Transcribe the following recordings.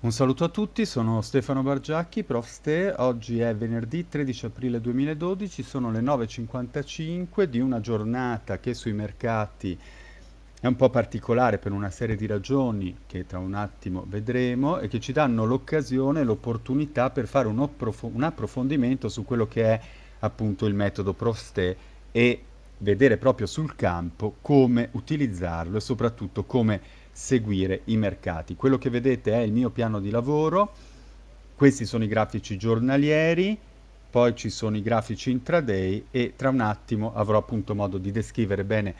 Un saluto a tutti, sono Stefano Bargiacchi, Prof. Ste. Oggi è venerdì 13 aprile 2012, sono le 9.55 di una giornata che sui mercati è un po' particolare per una serie di ragioni che tra un attimo vedremo e che ci danno l'occasione, l'opportunità per fare un, approf- un approfondimento su quello che è appunto il metodo Prof. Ste e vedere proprio sul campo come utilizzarlo e soprattutto come utilizzarlo seguire i mercati. Quello che vedete è il mio piano di lavoro, questi sono i grafici giornalieri, poi ci sono i grafici intraday e tra un attimo avrò appunto modo di descrivere bene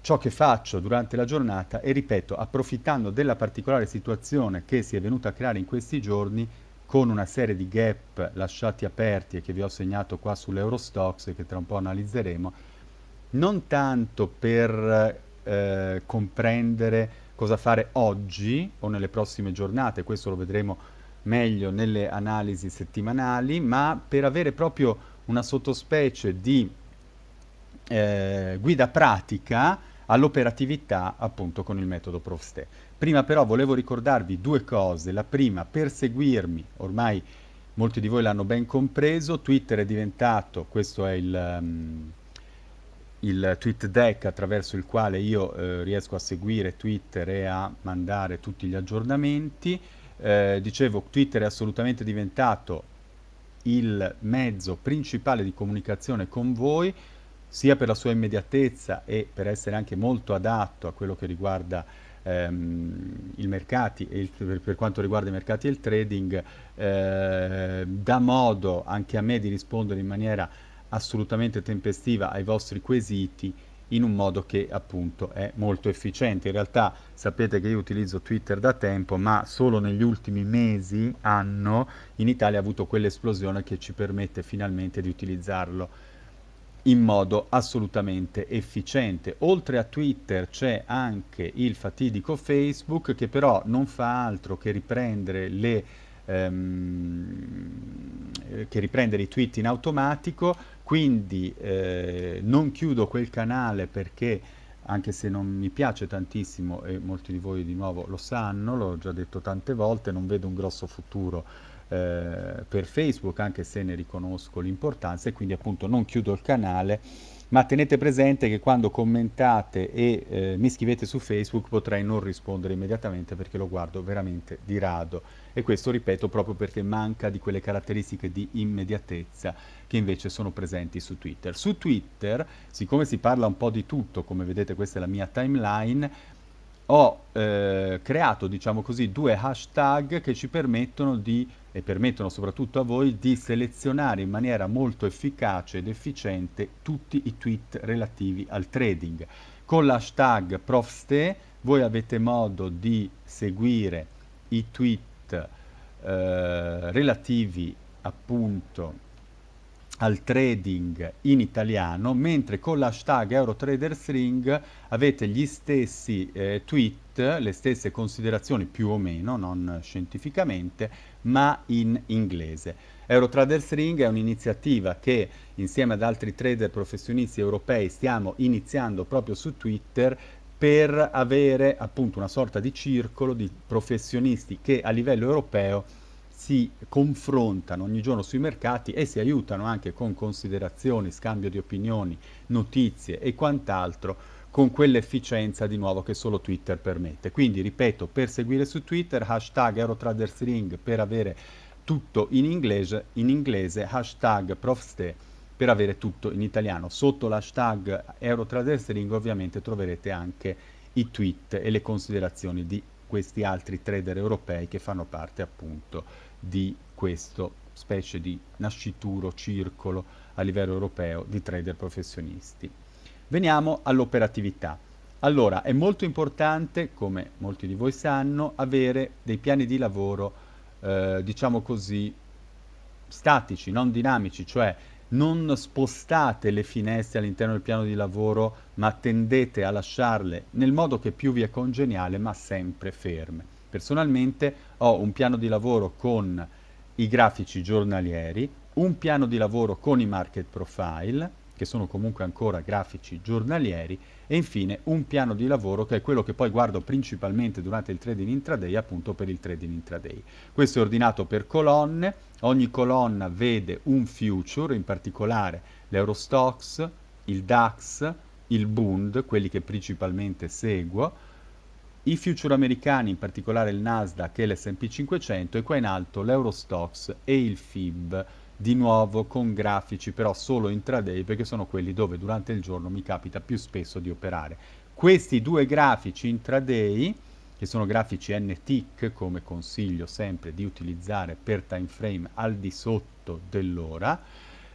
ciò che faccio durante la giornata e ripeto, approfittando della particolare situazione che si è venuta a creare in questi giorni con una serie di gap lasciati aperti e che vi ho segnato qua sull'Eurostox e che tra un po' analizzeremo, non tanto per eh, comprendere cosa fare oggi o nelle prossime giornate, questo lo vedremo meglio nelle analisi settimanali, ma per avere proprio una sottospecie di eh, guida pratica all'operatività appunto con il metodo Profste. Prima però volevo ricordarvi due cose. La prima, per seguirmi, ormai molti di voi l'hanno ben compreso, Twitter è diventato, questo è il... Um, il tweet deck attraverso il quale io eh, riesco a seguire Twitter e a mandare tutti gli aggiornamenti. Eh, dicevo, Twitter è assolutamente diventato il mezzo principale di comunicazione con voi, sia per la sua immediatezza e per essere anche molto adatto a quello che riguarda ehm, i mercati e il, per, quanto riguarda i mercati e il trading, eh, dà modo anche a me di rispondere in maniera assolutamente tempestiva ai vostri quesiti in un modo che appunto è molto efficiente. In realtà sapete che io utilizzo Twitter da tempo, ma solo negli ultimi mesi, anno, in Italia ha avuto quell'esplosione che ci permette finalmente di utilizzarlo in modo assolutamente efficiente. Oltre a Twitter c'è anche il fatidico Facebook che però non fa altro che riprendere le ehm, eh, che riprendere i tweet in automatico quindi eh, non chiudo quel canale perché anche se non mi piace tantissimo e molti di voi di nuovo lo sanno, l'ho già detto tante volte, non vedo un grosso futuro eh, per Facebook anche se ne riconosco l'importanza e quindi appunto non chiudo il canale ma tenete presente che quando commentate e eh, mi scrivete su Facebook potrei non rispondere immediatamente perché lo guardo veramente di rado e questo ripeto proprio perché manca di quelle caratteristiche di immediatezza che invece sono presenti su Twitter. Su Twitter, siccome si parla un po' di tutto, come vedete questa è la mia timeline, ho eh, creato, diciamo così, due hashtag che ci permettono di e permettono soprattutto a voi di selezionare in maniera molto efficace ed efficiente tutti i tweet relativi al trading. Con l'hashtag ProfSte voi avete modo di seguire i tweet eh, relativi appunto al trading in italiano, mentre con l'hashtag EuroTradersRing avete gli stessi eh, tweet, le stesse considerazioni più o meno, non scientificamente, ma in inglese. Eurotraders Ring è un'iniziativa che insieme ad altri trader professionisti europei stiamo iniziando proprio su Twitter per avere appunto una sorta di circolo di professionisti che a livello europeo si confrontano ogni giorno sui mercati e si aiutano anche con considerazioni, scambio di opinioni, notizie e quant'altro con quell'efficienza di nuovo che solo Twitter permette. Quindi ripeto, per seguire su Twitter, hashtag Eurotradersring per avere tutto in inglese, in inglese hashtag profste per avere tutto in italiano. Sotto l'hashtag Eurotradersring ovviamente troverete anche i tweet e le considerazioni di questi altri trader europei che fanno parte appunto di questo specie di nascituro, circolo a livello europeo di trader professionisti. Veniamo all'operatività. Allora, è molto importante, come molti di voi sanno, avere dei piani di lavoro, eh, diciamo così, statici, non dinamici, cioè non spostate le finestre all'interno del piano di lavoro, ma tendete a lasciarle nel modo che più vi è congeniale, ma sempre ferme. Personalmente ho un piano di lavoro con i grafici giornalieri, un piano di lavoro con i market profile, che sono comunque ancora grafici giornalieri e infine un piano di lavoro che è quello che poi guardo principalmente durante il trading intraday appunto per il trading intraday. Questo è ordinato per colonne, ogni colonna vede un future, in particolare l'Eurostox, il DAX, il Bund, quelli che principalmente seguo, i future americani, in particolare il Nasdaq e l'S&P 500 e qua in alto l'Eurostox e il FIB di nuovo con grafici però solo intraday perché sono quelli dove durante il giorno mi capita più spesso di operare. Questi due grafici intraday, che sono grafici NTIC, come consiglio sempre di utilizzare per time frame al di sotto dell'ora,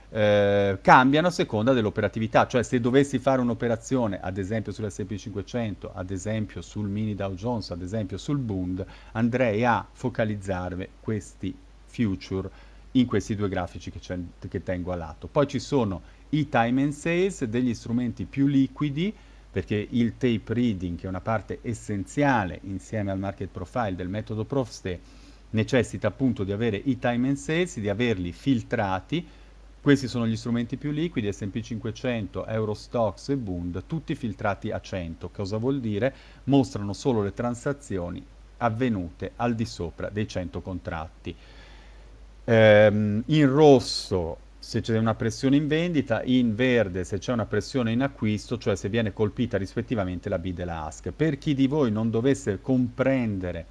eh, cambiano a seconda dell'operatività, cioè se dovessi fare un'operazione ad esempio sull'SP 500, ad esempio sul mini Dow Jones, ad esempio sul Bund, andrei a focalizzarmi questi future in questi due grafici che, che tengo a lato. Poi ci sono i time and sales, degli strumenti più liquidi, perché il tape reading, che è una parte essenziale insieme al market profile del metodo Profste, necessita appunto di avere i time and sales, di averli filtrati. Questi sono gli strumenti più liquidi, S&P 500, Eurostox e Bund, tutti filtrati a 100. Cosa vuol dire? Mostrano solo le transazioni avvenute al di sopra dei 100 contratti. Ehm, in rosso se c'è una pressione in vendita, in verde se c'è una pressione in acquisto, cioè se viene colpita rispettivamente la bid e la ask. Per chi di voi non dovesse comprendere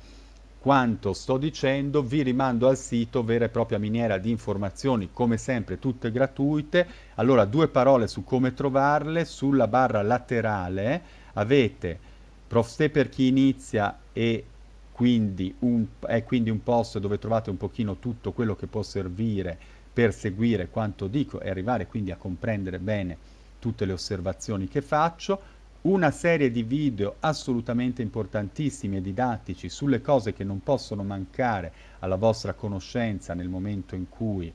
quanto sto dicendo, vi rimando al sito vera e propria miniera di informazioni, come sempre tutte gratuite. Allora, due parole su come trovarle. Sulla barra laterale avete Prof. Ste per chi inizia e quindi un, è quindi un posto dove trovate un pochino tutto quello che può servire per seguire quanto dico e arrivare quindi a comprendere bene tutte le osservazioni che faccio una serie di video assolutamente importantissimi e didattici sulle cose che non possono mancare alla vostra conoscenza nel momento in cui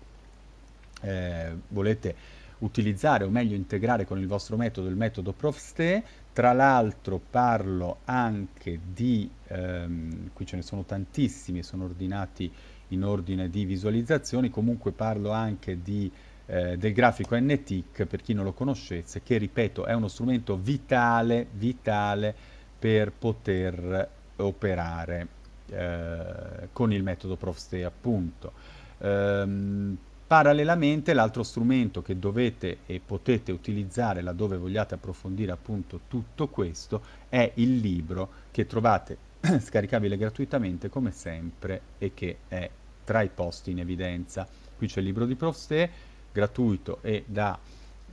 eh, volete utilizzare o meglio integrare con il vostro metodo il metodo ProfSte tra l'altro parlo anche di, ehm, qui ce ne sono tantissimi, sono ordinati in ordine di visualizzazioni, comunque parlo anche di, eh, del grafico NTIC, per chi non lo conoscesse, che ripeto è uno strumento vitale, vitale per poter operare eh, con il metodo ProfStay appunto. Ehm, Parallelamente l'altro strumento che dovete e potete utilizzare laddove vogliate approfondire appunto tutto questo è il libro che trovate scaricabile gratuitamente come sempre e che è tra i posti in evidenza. Qui c'è il libro di Prosté, gratuito e da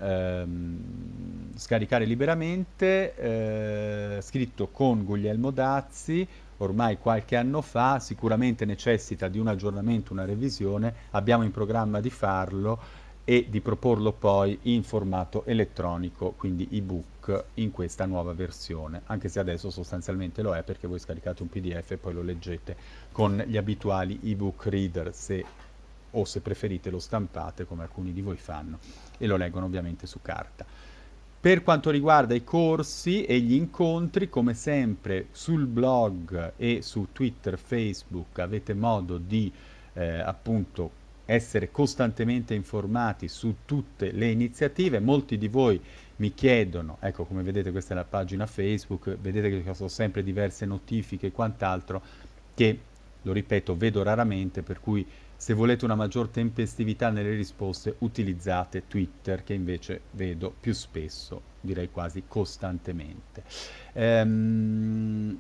ehm, scaricare liberamente, eh, scritto con Guglielmo Dazzi, ormai qualche anno fa, sicuramente necessita di un aggiornamento, una revisione, abbiamo in programma di farlo e di proporlo poi in formato elettronico, quindi ebook in questa nuova versione, anche se adesso sostanzialmente lo è perché voi scaricate un PDF e poi lo leggete con gli abituali ebook reader se o se preferite lo stampate come alcuni di voi fanno e lo leggono ovviamente su carta. Per quanto riguarda i corsi e gli incontri, come sempre sul blog e su Twitter, Facebook avete modo di eh, appunto essere costantemente informati su tutte le iniziative. Molti di voi mi chiedono, ecco come vedete questa è la pagina Facebook, vedete che ci sono sempre diverse notifiche e quant'altro che, lo ripeto, vedo raramente, per cui se volete una maggior tempestività nelle risposte, utilizzate Twitter, che invece vedo più spesso, direi quasi costantemente. Ehm,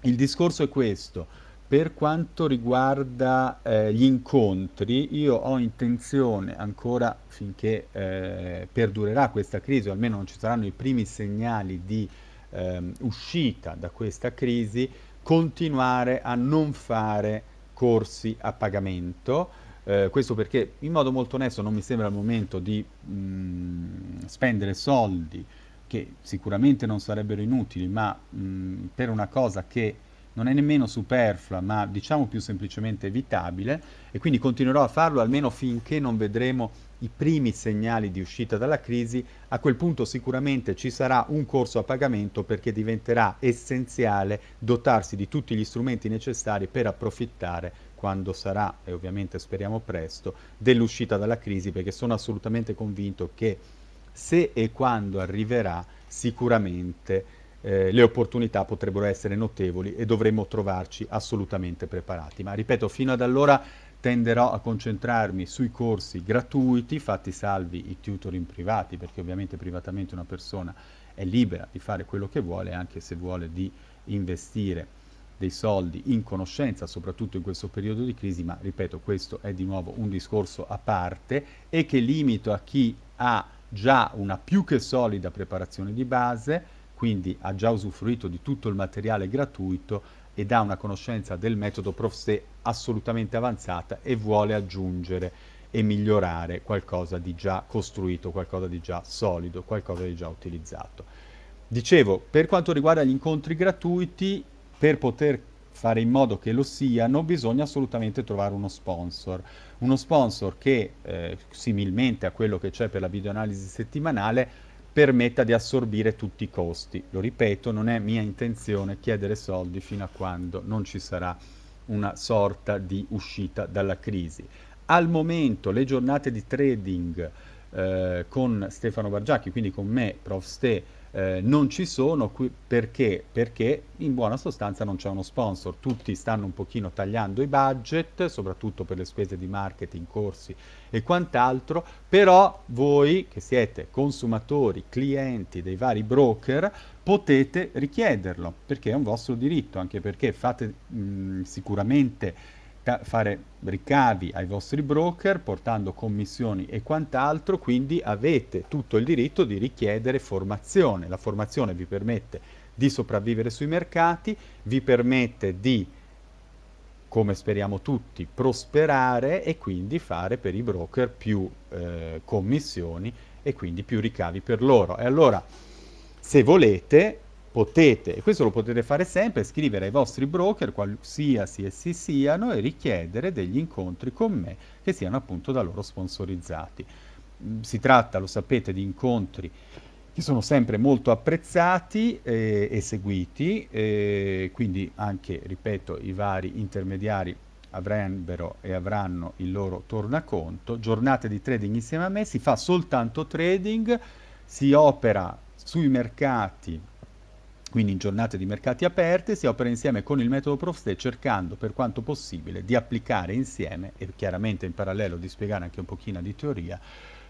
il discorso è questo. Per quanto riguarda eh, gli incontri, io ho intenzione ancora finché eh, perdurerà questa crisi, o almeno non ci saranno i primi segnali di eh, uscita da questa crisi, continuare a non fare corsi a pagamento. Eh, questo perché in modo molto onesto non mi sembra il momento di mh, mm, spendere soldi che sicuramente non sarebbero inutili, ma mh, mm, per una cosa che non è nemmeno superflua, ma diciamo più semplicemente evitabile e quindi continuerò a farlo almeno finché non vedremo i primi segnali di uscita dalla crisi, a quel punto sicuramente ci sarà un corso a pagamento perché diventerà essenziale dotarsi di tutti gli strumenti necessari per approfittare quando sarà, e ovviamente speriamo presto, dell'uscita dalla crisi perché sono assolutamente convinto che se e quando arriverà sicuramente eh, le opportunità potrebbero essere notevoli e dovremmo trovarci assolutamente preparati. Ma ripeto, fino ad allora tenderò a concentrarmi sui corsi gratuiti, fatti salvi i tutoring privati, perché ovviamente privatamente una persona è libera di fare quello che vuole, anche se vuole di investire dei soldi in conoscenza, soprattutto in questo periodo di crisi, ma ripeto, questo è di nuovo un discorso a parte e che limito a chi ha già una più che solida preparazione di base, quindi ha già usufruito di tutto il materiale gratuito ed ha una conoscenza del metodo prof assolutamente avanzata e vuole aggiungere e migliorare qualcosa di già costruito, qualcosa di già solido, qualcosa di già utilizzato. Dicevo, per quanto riguarda gli incontri gratuiti, per poter fare in modo che lo siano, bisogna assolutamente trovare uno sponsor. Uno sponsor che, eh, similmente a quello che c'è per la videoanalisi settimanale, permetta di assorbire tutti i costi. Lo ripeto, non è mia intenzione chiedere soldi fino a quando non ci sarà una sorta di uscita dalla crisi. Al momento le giornate di trading eh, con Stefano Bargiacchi, quindi con me, Prof. Ste, eh, non ci sono qui, perché? perché in buona sostanza non c'è uno sponsor, tutti stanno un pochino tagliando i budget, soprattutto per le spese di marketing, corsi e quant'altro, però voi che siete consumatori, clienti dei vari broker, potete richiederlo, perché è un vostro diritto, anche perché fate mh, mm, sicuramente fare ricavi ai vostri broker portando commissioni e quant'altro, quindi avete tutto il diritto di richiedere formazione. La formazione vi permette di sopravvivere sui mercati, vi permette di, come speriamo tutti, prosperare e quindi fare per i broker più eh, commissioni e quindi più ricavi per loro. E allora, se volete, potete, e questo lo potete fare sempre, scrivere ai vostri broker, qualsiasi essi siano, e richiedere degli incontri con me che siano appunto da loro sponsorizzati. Mm, si tratta, lo sapete, di incontri che sono sempre molto apprezzati eh, e seguiti, eh, quindi anche, ripeto, i vari intermediari avrebbero e avranno il loro tornaconto. Giornate di trading insieme a me, si fa soltanto trading, si opera sui mercati quindi in giornate di mercati aperte si opera insieme con il metodo Profsté cercando per quanto possibile di applicare insieme e chiaramente in parallelo di spiegare anche un pochino di teoria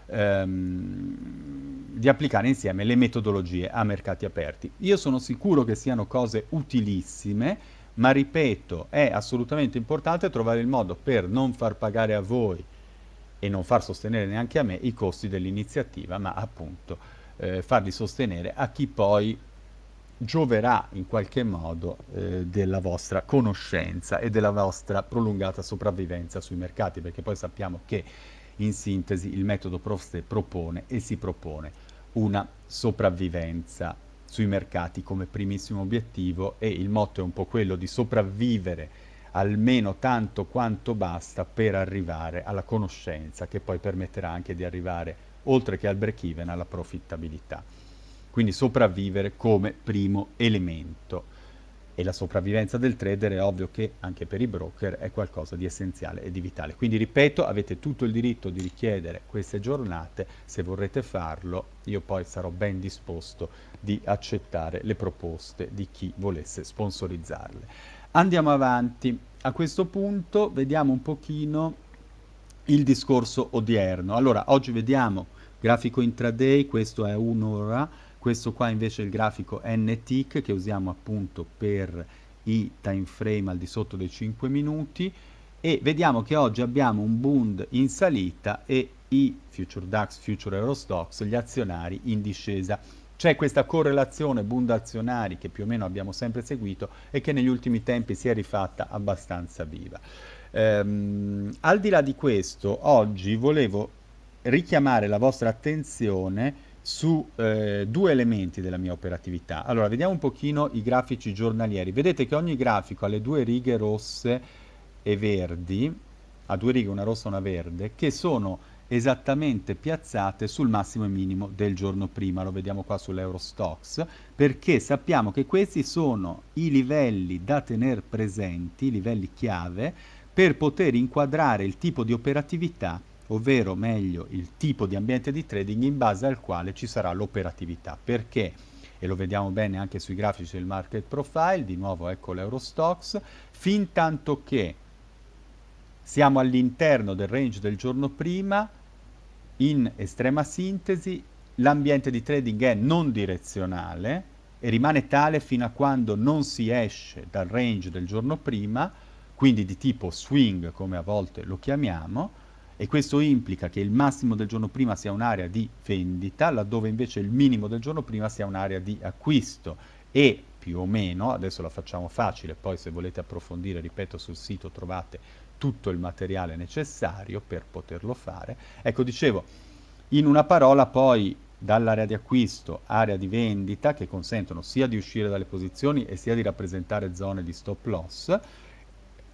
ehm, di applicare insieme le metodologie a mercati aperti. Io sono sicuro che siano cose utilissime, ma ripeto, è assolutamente importante trovare il modo per non far pagare a voi e non far sostenere neanche a me i costi dell'iniziativa, ma appunto eh, farli sostenere a chi poi gioverà in qualche modo eh, della vostra conoscenza e della vostra prolungata sopravvivenza sui mercati, perché poi sappiamo che in sintesi il metodo Prost propone e si propone una sopravvivenza sui mercati come primissimo obiettivo e il motto è un po' quello di sopravvivere almeno tanto quanto basta per arrivare alla conoscenza che poi permetterà anche di arrivare oltre che al break even alla profittabilità quindi sopravvivere come primo elemento. E la sopravvivenza del trader è ovvio che anche per i broker è qualcosa di essenziale e di vitale. Quindi ripeto, avete tutto il diritto di richiedere queste giornate, se vorrete farlo io poi sarò ben disposto di accettare le proposte di chi volesse sponsorizzarle. Andiamo avanti, a questo punto vediamo un pochino il discorso odierno. Allora, oggi vediamo grafico intraday, questo è un'ora, questo qua invece è il grafico NTIC che usiamo appunto per i time frame al di sotto dei 5 minuti e vediamo che oggi abbiamo un Bund in salita e i Future DAX, Future Eurostox, gli azionari in discesa. C'è questa correlazione Bund azionari che più o meno abbiamo sempre seguito e che negli ultimi tempi si è rifatta abbastanza viva. Ehm, al di là di questo, oggi volevo richiamare la vostra attenzione su eh, due elementi della mia operatività. Allora, vediamo un pochino i grafici giornalieri. Vedete che ogni grafico ha le due righe rosse e verdi, ha due righe, una rossa e una verde, che sono esattamente piazzate sul massimo e minimo del giorno prima, lo vediamo qua sull'Eurostox, perché sappiamo che questi sono i livelli da tenere presenti, i livelli chiave, per poter inquadrare il tipo di operatività ovvero meglio il tipo di ambiente di trading in base al quale ci sarà l'operatività. Perché? E lo vediamo bene anche sui grafici del market profile, di nuovo ecco l'Eurostox, fin tanto che siamo all'interno del range del giorno prima, in estrema sintesi, l'ambiente di trading è non direzionale e rimane tale fino a quando non si esce dal range del giorno prima, quindi di tipo swing come a volte lo chiamiamo, e questo implica che il massimo del giorno prima sia un'area di vendita, laddove invece il minimo del giorno prima sia un'area di acquisto e più o meno, adesso la facciamo facile, poi se volete approfondire, ripeto, sul sito trovate tutto il materiale necessario per poterlo fare. Ecco, dicevo, in una parola poi dall'area di acquisto, area di vendita, che consentono sia di uscire dalle posizioni e sia di rappresentare zone di stop loss,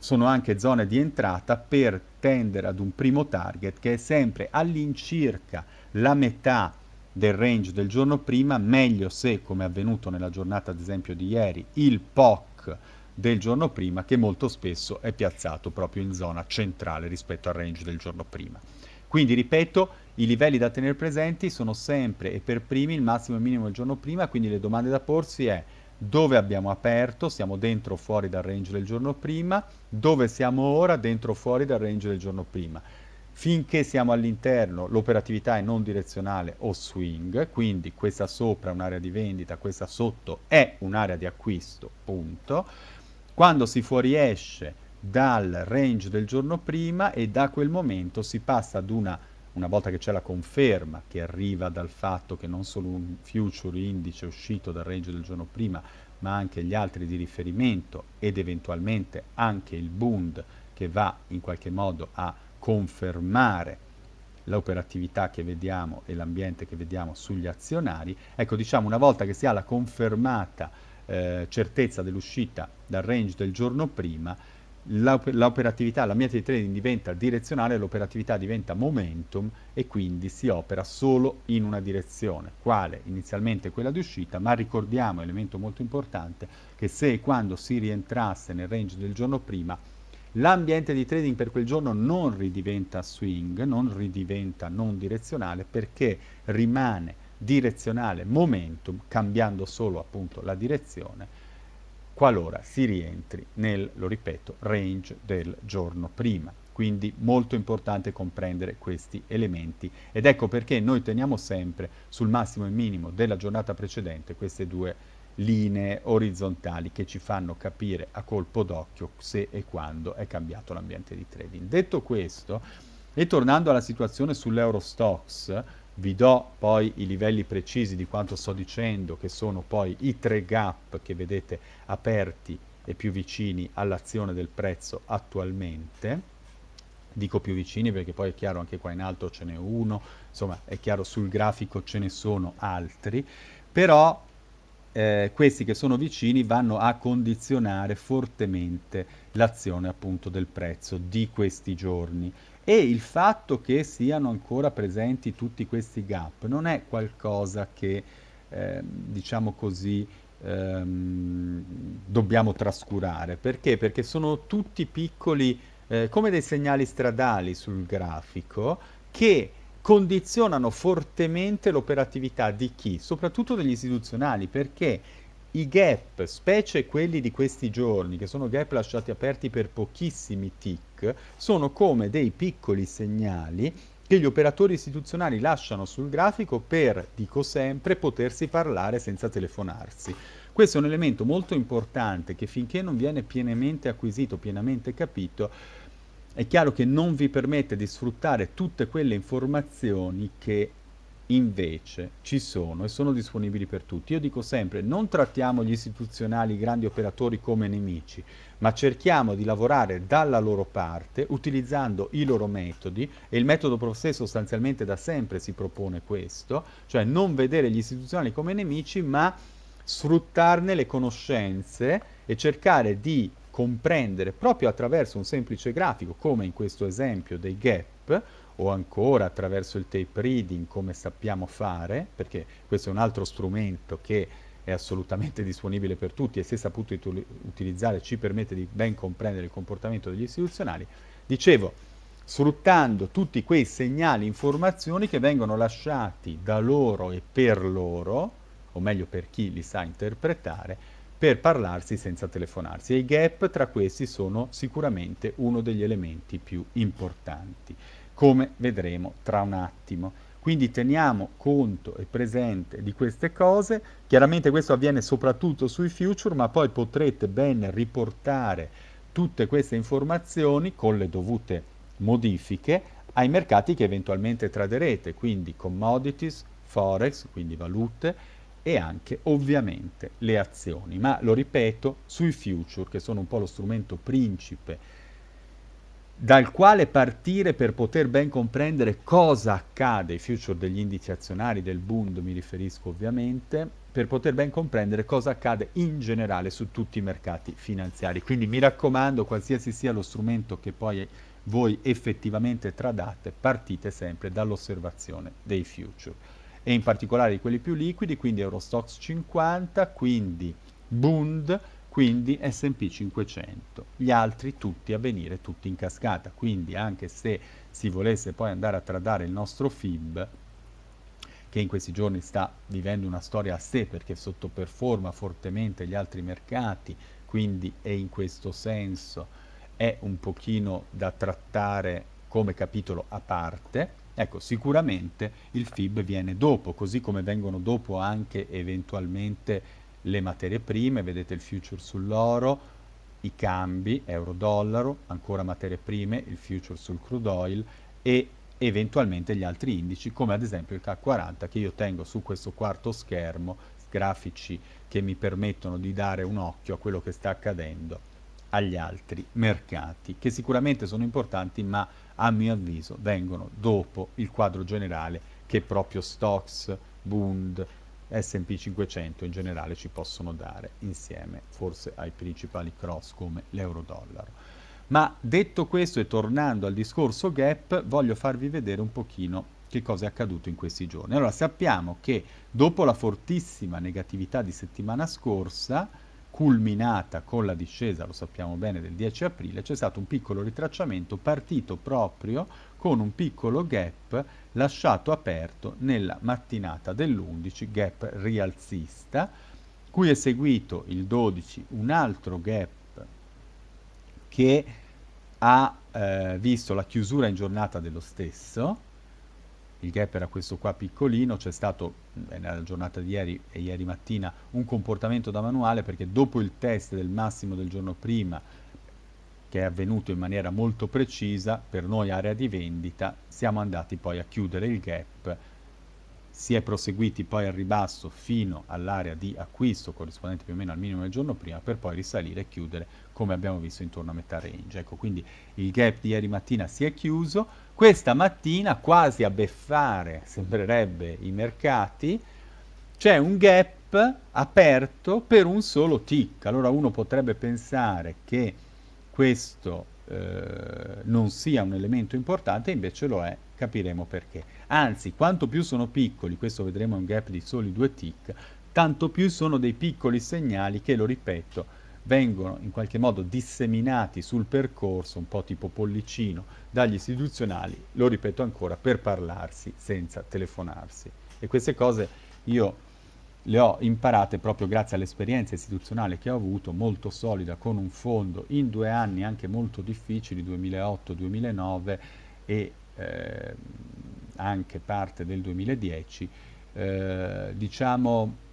sono anche zone di entrata per tendere ad un primo target che è sempre all'incirca la metà del range del giorno prima, meglio se, come è avvenuto nella giornata ad esempio di ieri, il POC del giorno prima che molto spesso è piazzato proprio in zona centrale rispetto al range del giorno prima. Quindi ripeto, i livelli da tenere presenti sono sempre e per primi il massimo e il minimo del giorno prima, quindi le domande da porsi è dove abbiamo aperto, siamo dentro o fuori dal range del giorno prima, dove siamo ora, dentro o fuori dal range del giorno prima. Finché siamo all'interno l'operatività è non direzionale o swing, quindi questa sopra è un'area di vendita, questa sotto è un'area di acquisto, punto. Quando si fuoriesce dal range del giorno prima e da quel momento si passa ad una una volta che c'è la conferma che arriva dal fatto che non solo un future indice uscito dal range del giorno prima, ma anche gli altri di riferimento ed eventualmente anche il Bund che va in qualche modo a confermare l'operatività che vediamo e l'ambiente che vediamo sugli azionari, ecco diciamo una volta che si ha la confermata eh, certezza dell'uscita dal range del giorno prima, l'operatività, la di trading diventa direzionale, l'operatività diventa momentum e quindi si opera solo in una direzione, quale inizialmente quella di uscita, ma ricordiamo, elemento molto importante, che se e quando si rientrasse nel range del giorno prima, l'ambiente di trading per quel giorno non ridiventa swing, non ridiventa non direzionale, perché rimane direzionale momentum, cambiando solo appunto la direzione, qualora si rientri nel, lo ripeto, range del giorno prima. Quindi molto importante comprendere questi elementi ed ecco perché noi teniamo sempre sul massimo e minimo della giornata precedente queste due linee orizzontali che ci fanno capire a colpo d'occhio se e quando è cambiato l'ambiente di trading. Detto questo, e tornando alla situazione sull'Eurostox, vi do poi i livelli precisi di quanto sto dicendo, che sono poi i tre gap che vedete aperti e più vicini all'azione del prezzo attualmente. Dico più vicini perché poi è chiaro anche qua in alto ce n'è uno, insomma è chiaro sul grafico ce ne sono altri, però eh, questi che sono vicini vanno a condizionare fortemente l'azione appunto del prezzo di questi giorni. E il fatto che siano ancora presenti tutti questi gap non è qualcosa che, eh, diciamo così, ehm, dobbiamo trascurare. Perché? Perché sono tutti piccoli, eh, come dei segnali stradali sul grafico, che condizionano fortemente l'operatività di chi? Soprattutto degli istituzionali, perché i gap, specie quelli di questi giorni, che sono gap lasciati aperti per pochissimi tick, sono come dei piccoli segnali che gli operatori istituzionali lasciano sul grafico per, dico sempre, potersi parlare senza telefonarsi. Questo è un elemento molto importante che finché non viene pienamente acquisito, pienamente capito, è chiaro che non vi permette di sfruttare tutte quelle informazioni che invece ci sono e sono disponibili per tutti. Io dico sempre, non trattiamo gli istituzionali, i grandi operatori come nemici, ma cerchiamo di lavorare dalla loro parte utilizzando i loro metodi e il metodo Profsè sostanzialmente da sempre si propone questo, cioè non vedere gli istituzionali come nemici, ma sfruttarne le conoscenze e cercare di comprendere proprio attraverso un semplice grafico, come in questo esempio dei gap, o ancora attraverso il tape reading, come sappiamo fare, perché questo è un altro strumento che è assolutamente disponibile per tutti e se saputo utilizzare ci permette di ben comprendere il comportamento degli istituzionali. Dicevo, sfruttando tutti quei segnali, informazioni che vengono lasciati da loro e per loro, o meglio per chi li sa interpretare, per parlarsi senza telefonarsi e i gap tra questi sono sicuramente uno degli elementi più importanti, come vedremo tra un attimo. Quindi teniamo conto e presente di queste cose, chiaramente questo avviene soprattutto sui future, ma poi potrete ben riportare tutte queste informazioni con le dovute modifiche ai mercati che eventualmente traderete, quindi commodities, forex, quindi valute, e anche ovviamente le azioni. Ma lo ripeto, sui future, che sono un po' lo strumento principe dal quale partire per poter ben comprendere cosa accade, i future degli indici azionari, del Bund mi riferisco ovviamente, per poter ben comprendere cosa accade in generale su tutti i mercati finanziari. Quindi mi raccomando, qualsiasi sia lo strumento che poi voi effettivamente tradate, partite sempre dall'osservazione dei future e in particolare di quelli più liquidi, quindi Eurostox 50, quindi Bund, quindi S&P 500. Gli altri tutti a venire, tutti in cascata, quindi anche se si volesse poi andare a tradare il nostro FIB, che in questi giorni sta vivendo una storia a sé perché sottoperforma fortemente gli altri mercati, quindi è in questo senso è un pochino da trattare come capitolo a parte, Ecco, sicuramente il FIB viene dopo, così come vengono dopo anche eventualmente le materie prime, vedete il future sull'oro, i cambi euro-dollaro, ancora materie prime, il future sul crude oil e eventualmente gli altri indici come ad esempio il CAC 40 che io tengo su questo quarto schermo, grafici che mi permettono di dare un occhio a quello che sta accadendo agli altri mercati che sicuramente sono importanti ma a mio avviso vengono dopo il quadro generale che proprio Stocks, Bund, S&P 500 in generale ci possono dare insieme forse ai principali cross come l'euro-dollaro. Ma detto questo e tornando al discorso gap, voglio farvi vedere un pochino che cosa è accaduto in questi giorni. Allora sappiamo che dopo la fortissima negatività di settimana scorsa, culminata con la discesa, lo sappiamo bene, del 10 aprile, c'è stato un piccolo ritracciamento partito proprio con un piccolo gap lasciato aperto nella mattinata dell'11, gap rialzista, cui è seguito il 12 un altro gap che ha eh, visto la chiusura in giornata dello stesso, il gap era questo qua piccolino, c'è stato nella giornata di ieri e ieri mattina un comportamento da manuale perché dopo il test del massimo del giorno prima che è avvenuto in maniera molto precisa per noi area di vendita siamo andati poi a chiudere il gap si è proseguiti poi al ribasso fino all'area di acquisto corrispondente più o meno al minimo del giorno prima per poi risalire e chiudere come abbiamo visto intorno a metà range ecco quindi il gap di ieri mattina si è chiuso questa mattina, quasi a beffare, sembrerebbe, i mercati, c'è un gap aperto per un solo tick. Allora uno potrebbe pensare che questo eh, non sia un elemento importante, invece lo è, capiremo perché. Anzi, quanto più sono piccoli, questo vedremo è un gap di soli due tick, tanto più sono dei piccoli segnali che, lo ripeto, vengono in qualche modo disseminati sul percorso, un po' tipo pollicino, dagli istituzionali, lo ripeto ancora, per parlarsi senza telefonarsi. E queste cose io le ho imparate proprio grazie all'esperienza istituzionale che ho avuto, molto solida, con un fondo, in due anni anche molto difficili, 2008-2009 e eh, anche parte del 2010, eh, diciamo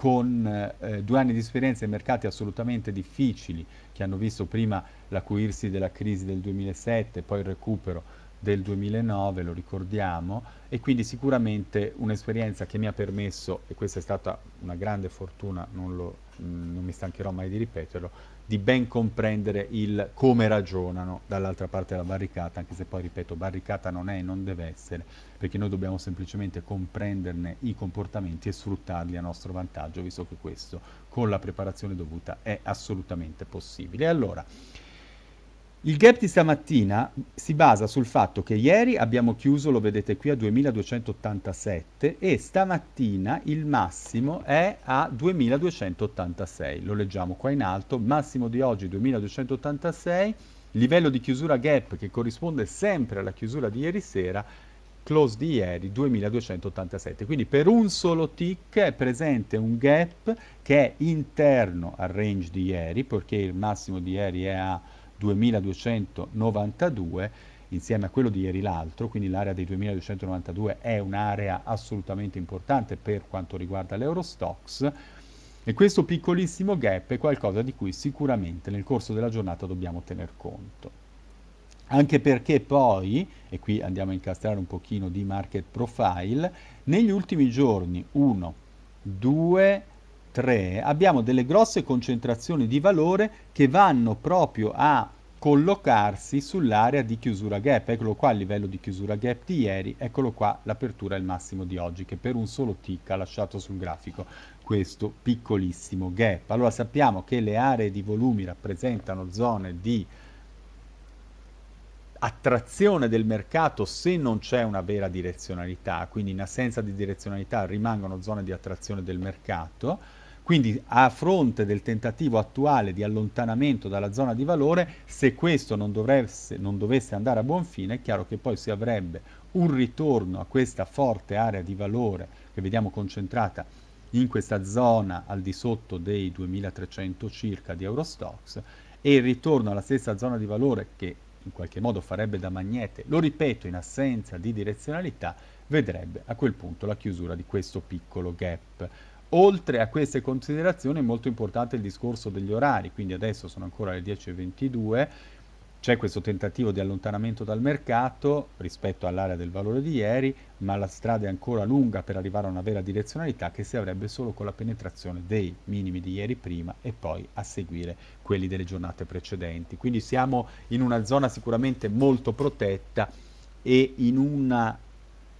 con eh, due anni di esperienza in mercati assolutamente difficili, che hanno visto prima l'acuirsi della crisi del 2007, poi il recupero del 2009, lo ricordiamo, e quindi sicuramente un'esperienza che mi ha permesso, e questa è stata una grande fortuna, non, lo, mh, mm, non mi stancherò mai di ripeterlo, di ben comprendere il come ragionano dall'altra parte della barricata, anche se poi, ripeto, barricata non è e non deve essere perché noi dobbiamo semplicemente comprenderne i comportamenti e sfruttarli a nostro vantaggio, visto che questo con la preparazione dovuta è assolutamente possibile. Allora, il gap di stamattina si basa sul fatto che ieri abbiamo chiuso, lo vedete qui, a 2287 e stamattina il massimo è a 2286. Lo leggiamo qua in alto, massimo di oggi 2286, livello di chiusura gap che corrisponde sempre alla chiusura di ieri sera close di ieri 2287. Quindi per un solo tick è presente un gap che è interno al range di ieri, perché il massimo di ieri è a 2292 insieme a quello di ieri l'altro, quindi l'area dei 2292 è un'area assolutamente importante per quanto riguarda l'Eurostox e questo piccolissimo gap è qualcosa di cui sicuramente nel corso della giornata dobbiamo tener conto anche perché poi, e qui andiamo a incastrare un pochino di market profile, negli ultimi giorni 1, 2, 3 abbiamo delle grosse concentrazioni di valore che vanno proprio a collocarsi sull'area di chiusura gap. Eccolo qua il livello di chiusura gap di ieri, eccolo qua l'apertura al massimo di oggi che per un solo tick ha lasciato sul grafico questo piccolissimo gap. Allora sappiamo che le aree di volumi rappresentano zone di attrazione del mercato se non c'è una vera direzionalità, quindi in assenza di direzionalità rimangono zone di attrazione del mercato, quindi a fronte del tentativo attuale di allontanamento dalla zona di valore, se questo non, dovresse, non dovesse andare a buon fine, è chiaro che poi si avrebbe un ritorno a questa forte area di valore che vediamo concentrata in questa zona al di sotto dei 2300 circa di Eurostox e il ritorno alla stessa zona di valore che in qualche modo farebbe da magnete, lo ripeto, in assenza di direzionalità, vedrebbe a quel punto la chiusura di questo piccolo gap. Oltre a queste considerazioni è molto importante il discorso degli orari, quindi adesso sono ancora le 10.22, c'è questo tentativo di allontanamento dal mercato rispetto all'area del valore di ieri, ma la strada è ancora lunga per arrivare a una vera direzionalità che si avrebbe solo con la penetrazione dei minimi di ieri prima e poi a seguire quelli delle giornate precedenti. Quindi siamo in una zona sicuramente molto protetta e in, una,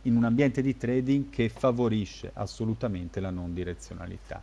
in un ambiente di trading che favorisce assolutamente la non direzionalità.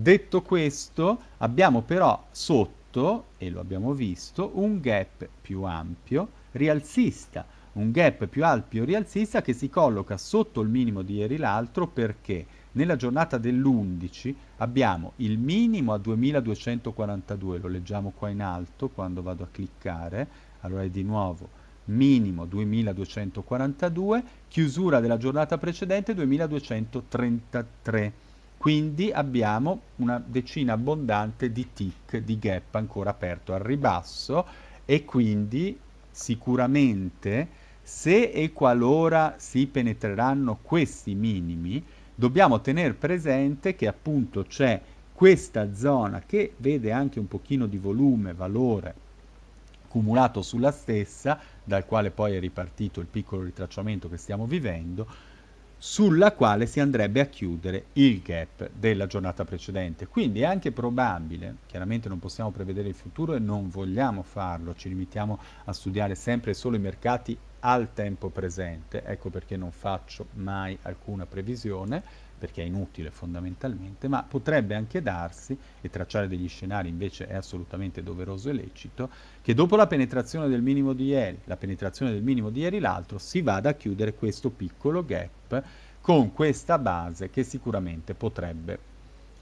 Detto questo, abbiamo però sotto avuto, e lo abbiamo visto, un gap più ampio rialzista, un gap più ampio rialzista che si colloca sotto il minimo di ieri l'altro perché nella giornata dell'11 abbiamo il minimo a 2242, lo leggiamo qua in alto quando vado a cliccare, allora è di nuovo minimo 2242, chiusura della giornata precedente 2233. Quindi abbiamo una decina abbondante di tick, di gap ancora aperto al ribasso e quindi sicuramente se e qualora si penetreranno questi minimi, dobbiamo tenere presente che appunto c'è questa zona che vede anche un pochino di volume, valore cumulato sulla stessa, dal quale poi è ripartito il piccolo ritracciamento che stiamo vivendo, sulla quale si andrebbe a chiudere il gap della giornata precedente. Quindi è anche probabile, chiaramente non possiamo prevedere il futuro e non vogliamo farlo, ci limitiamo a studiare sempre solo i mercati al tempo presente, ecco perché non faccio mai alcuna previsione, perché è inutile fondamentalmente, ma potrebbe anche darsi, e tracciare degli scenari invece è assolutamente doveroso e lecito, che dopo la penetrazione del minimo di ieri, la penetrazione del minimo di ieri l'altro, si vada a chiudere questo piccolo gap con questa base che sicuramente potrebbe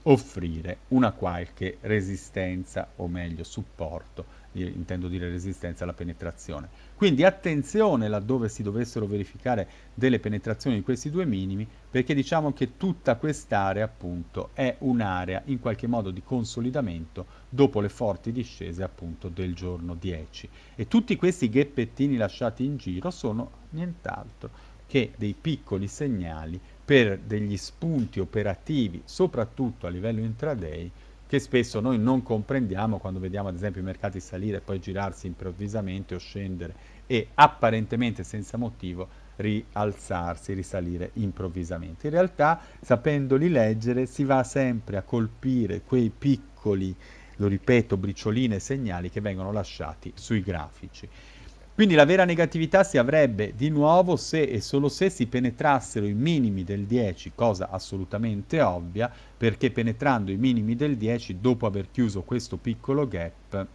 offrire una qualche resistenza o meglio supporto intendo dire resistenza alla penetrazione. Quindi attenzione laddove si dovessero verificare delle penetrazioni di questi due minimi, perché diciamo che tutta quest'area appunto è un'area in qualche modo di consolidamento dopo le forti discese appunto del giorno 10. E tutti questi gheppettini lasciati in giro sono nient'altro che dei piccoli segnali per degli spunti operativi, soprattutto a livello intraday, che spesso noi non comprendiamo quando vediamo ad esempio i mercati salire e poi girarsi improvvisamente o scendere e apparentemente senza motivo rialzarsi, risalire improvvisamente. In realtà, sapendoli leggere, si va sempre a colpire quei piccoli, lo ripeto, bricioline segnali che vengono lasciati sui grafici. Quindi la vera negatività si avrebbe di nuovo se e solo se si penetrassero i minimi del 10, cosa assolutamente ovvia, perché penetrando i minimi del 10, dopo aver chiuso questo piccolo gap,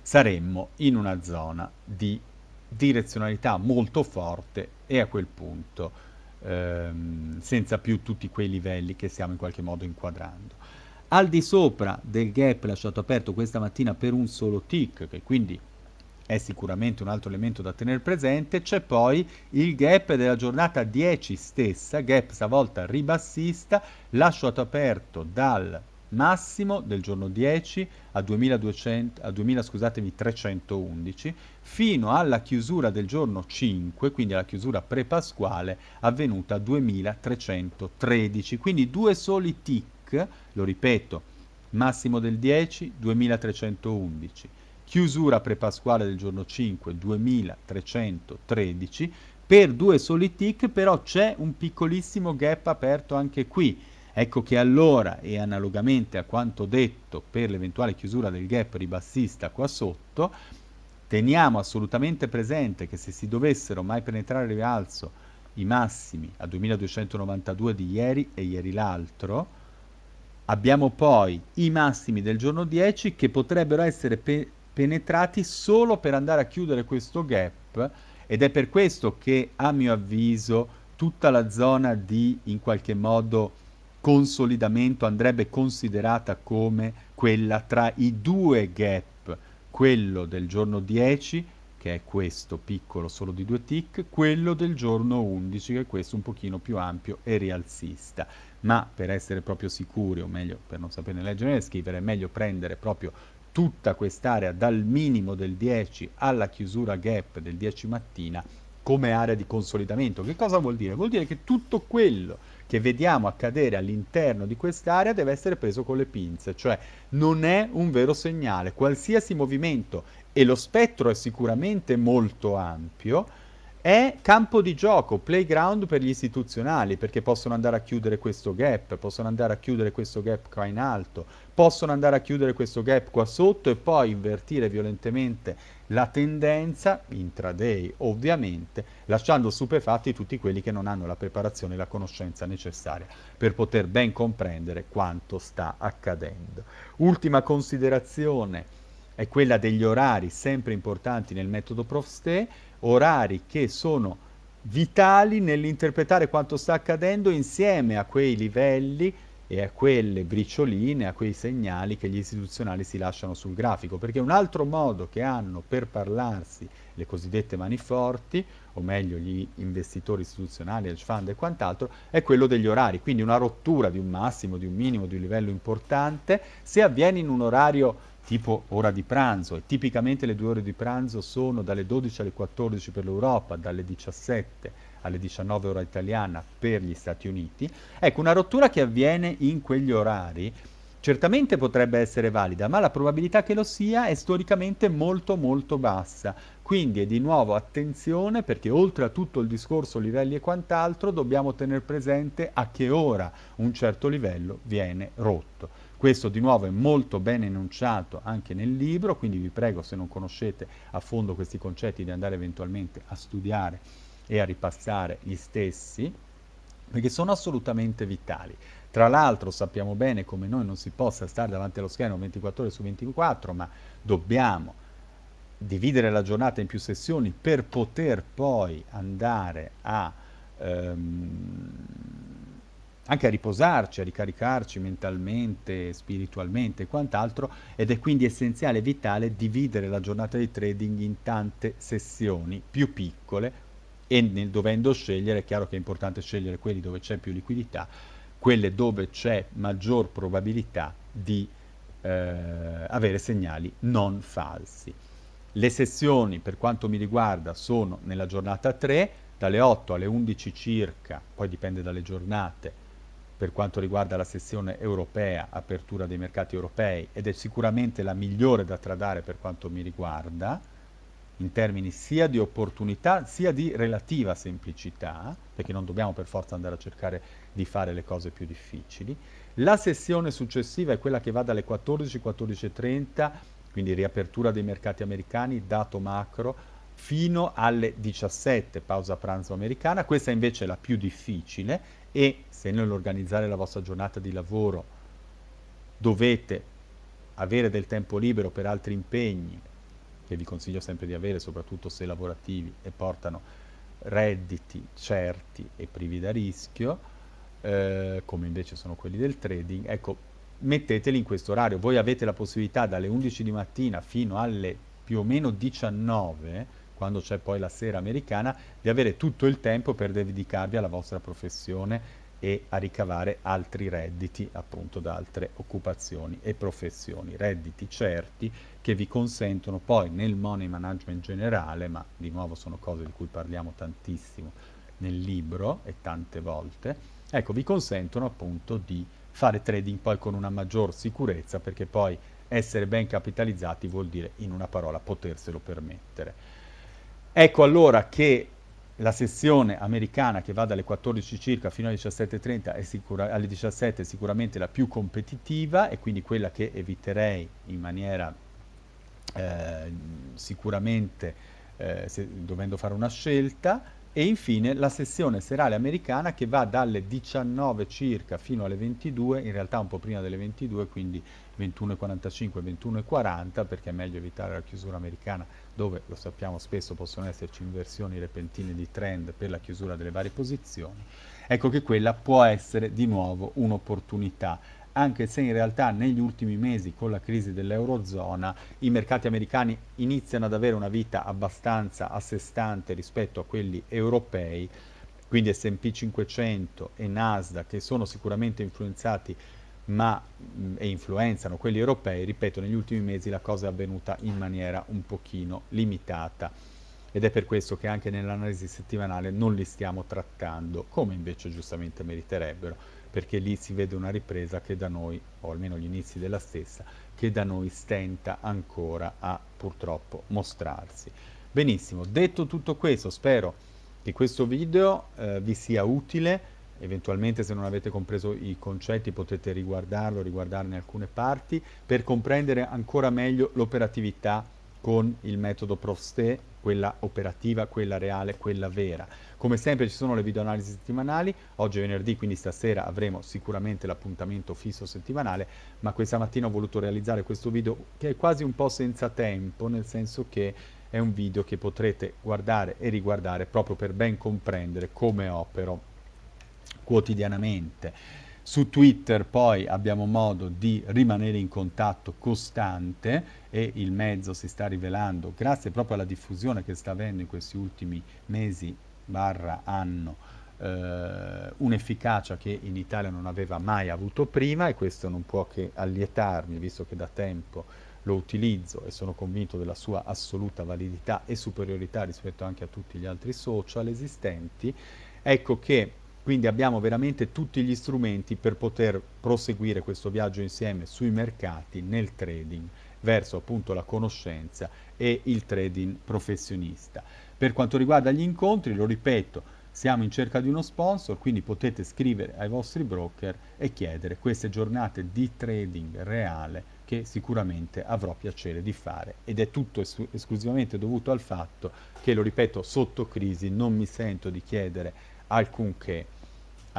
saremmo in una zona di direzionalità molto forte e a quel punto ehm, senza più tutti quei livelli che stiamo in qualche modo inquadrando. Al di sopra del gap lasciato aperto questa mattina per un solo tick, che quindi è sicuramente un altro elemento da tenere presente. C'è poi il gap della giornata 10 stessa, gap stavolta ribassista, lasciato aperto dal massimo del giorno 10 a, 2200, a 2311 fino alla chiusura del giorno 5, quindi alla chiusura prepasquale avvenuta 2313. Quindi due soli tick, lo ripeto, massimo del 10, 2311 chiusura prepasquale del giorno 5 2313 per due soli tick però c'è un piccolissimo gap aperto anche qui ecco che allora e analogamente a quanto detto per l'eventuale chiusura del gap ribassista qua sotto teniamo assolutamente presente che se si dovessero mai penetrare il rialzo i massimi a 2292 di ieri e ieri l'altro abbiamo poi i massimi del giorno 10 che potrebbero essere pe- penetrati solo per andare a chiudere questo gap ed è per questo che a mio avviso tutta la zona di in qualche modo consolidamento andrebbe considerata come quella tra i due gap, quello del giorno 10 che è questo piccolo solo di due tick, quello del giorno 11 che è questo un pochino più ampio e rialzista. Ma per essere proprio sicuri, o meglio per non saperne leggere e scrivere, è meglio prendere proprio tutta quest'area dal minimo del 10 alla chiusura gap del 10 mattina come area di consolidamento. Che cosa vuol dire? Vuol dire che tutto quello che vediamo accadere all'interno di quest'area deve essere preso con le pinze, cioè non è un vero segnale. Qualsiasi movimento, e lo spettro è sicuramente molto ampio, è campo di gioco, playground per gli istituzionali, perché possono andare a chiudere questo gap, possono andare a chiudere questo gap qua in alto, possono andare a chiudere questo gap qua sotto e poi invertire violentemente la tendenza, intraday ovviamente, lasciando stupefatti tutti quelli che non hanno la preparazione e la conoscenza necessaria per poter ben comprendere quanto sta accadendo. Ultima considerazione è quella degli orari, sempre importanti nel metodo Profsté, orari che sono vitali nell'interpretare quanto sta accadendo insieme a quei livelli e a quelle bricioline, a quei segnali che gli istituzionali si lasciano sul grafico, perché un altro modo che hanno per parlarsi le cosiddette mani forti, o meglio gli investitori istituzionali, hedge fund e quant'altro, è quello degli orari, quindi una rottura di un massimo, di un minimo, di un livello importante, se avviene in un orario tipo ora di pranzo e tipicamente le due ore di pranzo sono dalle 12 alle 14 per l'Europa, dalle 17 alle 19 ora italiana per gli Stati Uniti. Ecco, una rottura che avviene in quegli orari certamente potrebbe essere valida, ma la probabilità che lo sia è storicamente molto molto bassa. Quindi è di nuovo attenzione perché oltre a tutto il discorso livelli e quant'altro dobbiamo tenere presente a che ora un certo livello viene rotto. Questo di nuovo è molto ben enunciato anche nel libro, quindi vi prego se non conoscete a fondo questi concetti di andare eventualmente a studiare e a ripassare gli stessi, perché sono assolutamente vitali. Tra l'altro sappiamo bene come noi non si possa stare davanti allo schermo 24 ore su 24, ma dobbiamo dividere la giornata in più sessioni per poter poi andare a ehm, anche a riposarci, a ricaricarci mentalmente, spiritualmente e quant'altro ed è quindi essenziale e vitale dividere la giornata di trading in tante sessioni più piccole e nel dovendo scegliere è chiaro che è importante scegliere quelli dove c'è più liquidità, quelle dove c'è maggior probabilità di eh, avere segnali non falsi. Le sessioni per quanto mi riguarda sono nella giornata 3, dalle 8 alle 11 circa, poi dipende dalle giornate, per quanto riguarda la sessione europea, apertura dei mercati europei, ed è sicuramente la migliore da tradare per quanto mi riguarda, in termini sia di opportunità sia di relativa semplicità, perché non dobbiamo per forza andare a cercare di fare le cose più difficili. La sessione successiva è quella che va dalle 14 14.30, quindi riapertura dei mercati americani, dato macro, fino alle 17, pausa pranzo americana. Questa invece è la più difficile e se nell'organizzare la vostra giornata di lavoro dovete avere del tempo libero per altri impegni che vi consiglio sempre di avere, soprattutto se lavorativi e portano redditi certi e privi da rischio, eh, come invece sono quelli del trading, ecco, metteteli in questo orario. Voi avete la possibilità dalle 11 di mattina fino alle più o meno 19, quando c'è poi la sera americana, di avere tutto il tempo per dedicarvi alla vostra professione e a ricavare altri redditi appunto da altre occupazioni e professioni, redditi certi che vi consentono poi nel money management generale, ma di nuovo sono cose di cui parliamo tantissimo nel libro e tante volte, ecco, vi consentono appunto di fare trading poi con una maggior sicurezza perché poi essere ben capitalizzati vuol dire in una parola poterselo permettere. Ecco allora che la sessione americana che va dalle 14 circa fino alle 17.30 è sicura, alle 17 è sicuramente la più competitiva e quindi quella che eviterei in maniera eh, sicuramente eh, se, dovendo fare una scelta, e infine la sessione serale americana che va dalle 19 circa fino alle 22, in realtà un po' prima delle 22, quindi 21.45, 21.40, perché è meglio evitare la chiusura americana dove, lo sappiamo spesso, possono esserci inversioni repentine di trend per la chiusura delle varie posizioni. Ecco che quella può essere di nuovo un'opportunità anche se in realtà negli ultimi mesi con la crisi dell'Eurozona i mercati americani iniziano ad avere una vita abbastanza a sé stante rispetto a quelli europei, quindi SP 500 e Nasdaq che sono sicuramente influenzati ma mh, mm, e influenzano quelli europei, ripeto, negli ultimi mesi la cosa è avvenuta in maniera un pochino limitata ed è per questo che anche nell'analisi settimanale non li stiamo trattando come invece giustamente meriterebbero perché lì si vede una ripresa che da noi, o almeno gli inizi della stessa, che da noi stenta ancora a purtroppo mostrarsi. Benissimo, detto tutto questo, spero che questo video eh, vi sia utile, eventualmente se non avete compreso i concetti potete riguardarlo, riguardarne alcune parti, per comprendere ancora meglio l'operatività con il metodo ProfSte, quella operativa, quella reale, quella vera. Come sempre ci sono le videoanalisi settimanali, oggi è venerdì quindi stasera avremo sicuramente l'appuntamento fisso settimanale, ma questa mattina ho voluto realizzare questo video che è quasi un po' senza tempo, nel senso che è un video che potrete guardare e riguardare proprio per ben comprendere come opero quotidianamente. Su Twitter poi abbiamo modo di rimanere in contatto costante e il mezzo si sta rivelando, grazie proprio alla diffusione che sta avendo in questi ultimi mesi barra anno, eh, un'efficacia che in Italia non aveva mai avuto prima e questo non può che allietarmi, visto che da tempo lo utilizzo e sono convinto della sua assoluta validità e superiorità rispetto anche a tutti gli altri social esistenti, ecco che quindi abbiamo veramente tutti gli strumenti per poter proseguire questo viaggio insieme sui mercati, nel trading, verso appunto la conoscenza e il trading professionista. Per quanto riguarda gli incontri, lo ripeto, siamo in cerca di uno sponsor, quindi potete scrivere ai vostri broker e chiedere queste giornate di trading reale che sicuramente avrò piacere di fare ed è tutto es- esclusivamente dovuto al fatto che, lo ripeto, sotto crisi non mi sento di chiedere alcunché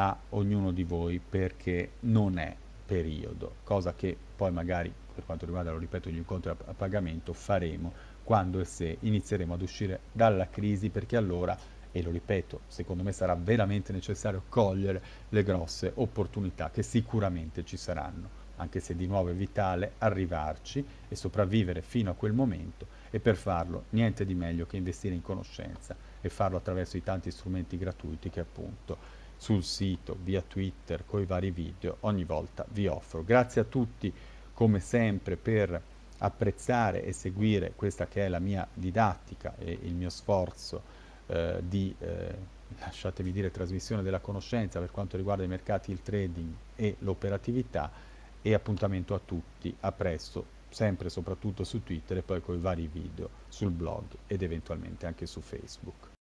a ognuno di voi perché non è periodo, cosa che poi magari per quanto riguarda, lo ripeto, gli incontri a, a pagamento faremo quando e se inizieremo ad uscire dalla crisi perché allora e lo ripeto, secondo me sarà veramente necessario cogliere le grosse opportunità che sicuramente ci saranno, anche se di nuovo è vitale arrivarci e sopravvivere fino a quel momento e per farlo niente di meglio che investire in conoscenza e farlo attraverso i tanti strumenti gratuiti che appunto sul sito, via Twitter, con i vari video, ogni volta vi offro. Grazie a tutti come sempre per apprezzare e seguire questa che è la mia didattica e il mio sforzo eh, di, eh, lasciatevi dire, trasmissione della conoscenza per quanto riguarda i mercati, il trading e l'operatività e appuntamento a tutti, a presto, sempre soprattutto su Twitter e poi con i vari video sul blog ed eventualmente anche su Facebook.